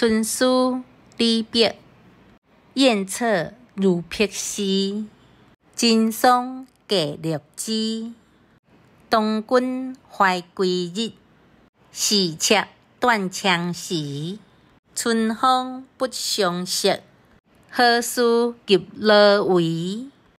春思李白，燕雀如别时。金松隔六枝。东君怀归日。喜鹊断肠时，春风不相识，何事及罗为？